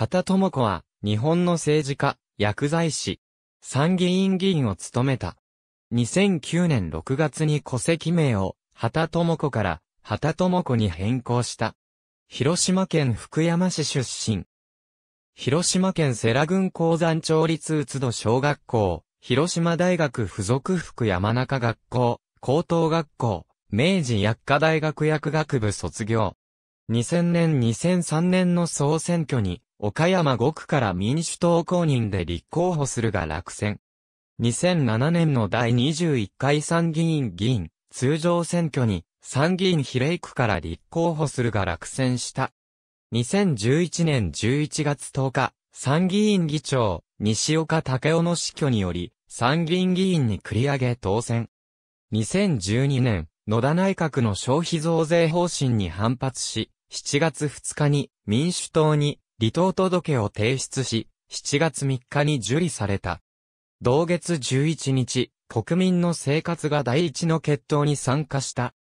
畑智子は、日本の政治家、薬剤師、参議院議員を務めた。2009年6月に戸籍名を、畑智子から、畑智子に変更した。広島県福山市出身。広島県世羅郡鉱山町立宇津戸小学校、広島大学附属福山中学校、高等学校、明治薬科大学薬学部卒業。2000年2003年の総選挙に、岡山5区から民主党公認で立候補するが落選。2007年の第21回参議院議員通常選挙に参議院比例区から立候補するが落選した。2011年11月10日、参議院議長、西岡武雄の死去により、参議院議員に繰り上げ当選。2012年、野田内閣の消費増税方針に反発し、7月2日に民主党に離党届を提出し、7月3日に受理された。同月11日、国民の生活が第一の決闘に参加した。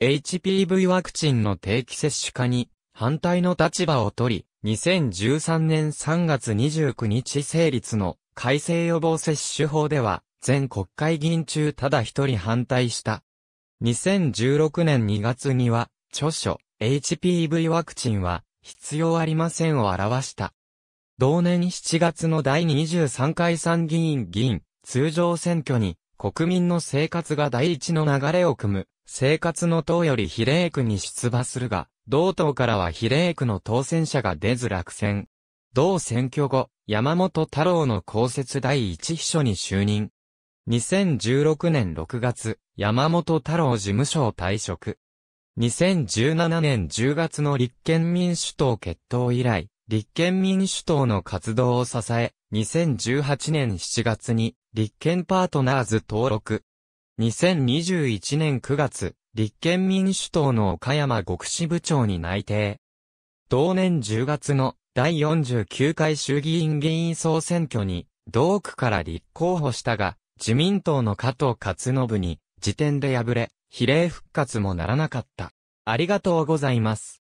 HPV ワクチンの定期接種化に反対の立場を取り、2013年3月29日成立の改正予防接種法では、全国会議員中ただ一人反対した。2016年2月には、著書、HPV ワクチンは必要ありませんを表した。同年7月の第23回参議院議員通常選挙に国民の生活が第一の流れを組む生活の党より比例区に出馬するが、同党からは比例区の当選者が出ず落選。同選挙後、山本太郎の公設第一秘書に就任。2016年6月、山本太郎事務所を退職。2017年10月の立憲民主党決闘以来、立憲民主党の活動を支え、2018年7月に、立憲パートナーズ登録。2021年9月、立憲民主党の岡山国支部長に内定。同年10月の第49回衆議院議員総選挙に、同区から立候補したが、自民党の加藤勝信に、時点で敗れ、比例復活もならなかった。ありがとうございます。